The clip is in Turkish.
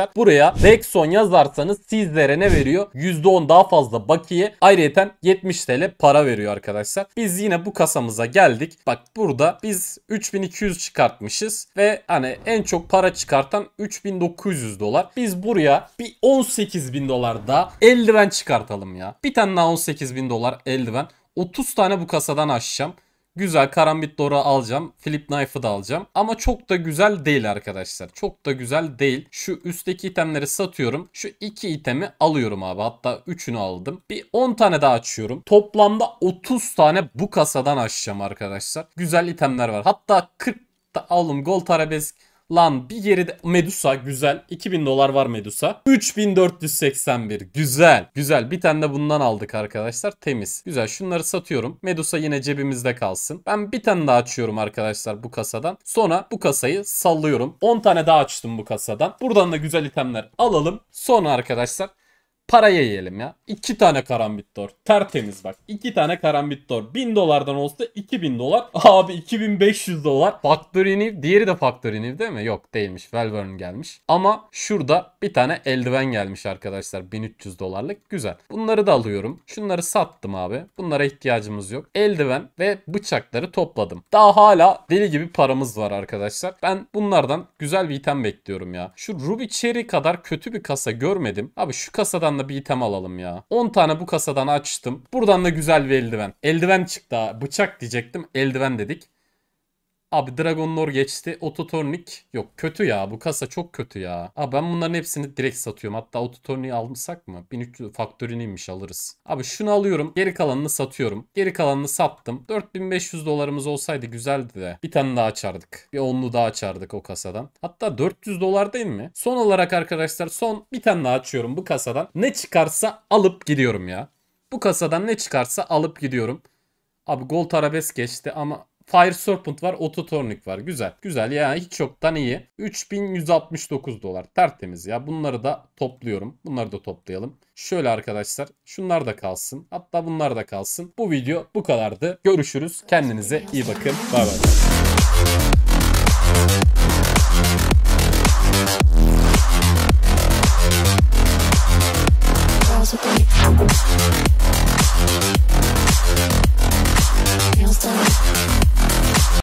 arkadaşlar. Buraya Rexon yazarsanız sizlere ne veriyor? %10 daha fazla bakiye. Ayrıca 70 TL para veriyor arkadaşlar. Biz yine bu kasamıza geldik. Bak burada biz 3200 çıkartmışız ve hani en çok para çıkartan 3900 dolar. Biz buraya bir 18000 dolar daha eldiven çıkartalım ya. Bir tane daha 18000 dolar eldiven. 30 tane bu kasadan açacağım. Güzel karambit dora alacağım. Flip knife'ı da alacağım. Ama çok da güzel değil arkadaşlar. Çok da güzel değil. Şu üstteki itemleri satıyorum. Şu iki itemi alıyorum abi. Hatta üçünü aldım. Bir 10 tane daha açıyorum. Toplamda 30 tane bu kasadan açacağım arkadaşlar. Güzel itemler var. Hatta 40 da alım gold arabesk Lan bir yeri de Medusa güzel. 2000 dolar var Medusa. 3481 güzel. Güzel bir tane de bundan aldık arkadaşlar. Temiz. Güzel şunları satıyorum. Medusa yine cebimizde kalsın. Ben bir tane daha açıyorum arkadaşlar bu kasadan. Sonra bu kasayı sallıyorum. 10 tane daha açtım bu kasadan. Buradan da güzel itemler alalım. Sonra arkadaşlar Paraya yiyelim ya. İki tane karambit dor. Tertemiz bak. İki tane karambit dor. bin dolardan olsa 2000 dolar. Abi 2500 dolar. Factory New. Diğeri de Factory New değil mi? Yok değilmiş. Velvern gelmiş. Ama şurada bir tane eldiven gelmiş arkadaşlar. 1300 dolarlık. Güzel. Bunları da alıyorum. Şunları sattım abi. Bunlara ihtiyacımız yok. Eldiven ve bıçakları topladım. Daha hala deli gibi paramız var arkadaşlar. Ben bunlardan güzel bir item bekliyorum ya. Şu Ruby Cherry kadar kötü bir kasa görmedim. Abi şu kasadan da bir item alalım ya. 10 tane bu kasadan açtım. Buradan da güzel bir eldiven. Eldiven çıktı ha. Bıçak diyecektim. Eldiven dedik. Abi Dragonlor geçti. Ototornik yok kötü ya. Bu kasa çok kötü ya. Abi ben bunların hepsini direkt satıyorum. Hatta ototorniği almışsak mı? 1300 faktörüneymiş alırız. Abi şunu alıyorum. Geri kalanını satıyorum. Geri kalanını sattım. 4500 dolarımız olsaydı güzeldi de. Bir tane daha açardık. Bir onlu daha açardık o kasadan. Hatta 400 dolar değil mi? Son olarak arkadaşlar son bir tane daha açıyorum bu kasadan. Ne çıkarsa alıp gidiyorum ya. Bu kasadan ne çıkarsa alıp gidiyorum. Abi gol arabesk geçti ama Fire Serpent var. ototornik var. Güzel. Güzel yani hiç yoktan iyi. 3169 dolar. Tertemiz ya. Bunları da topluyorum. Bunları da toplayalım. Şöyle arkadaşlar şunlar da kalsın. Hatta bunlar da kalsın. Bu video bu kadardı. Görüşürüz. Kendinize iyi bakın. Bay bay.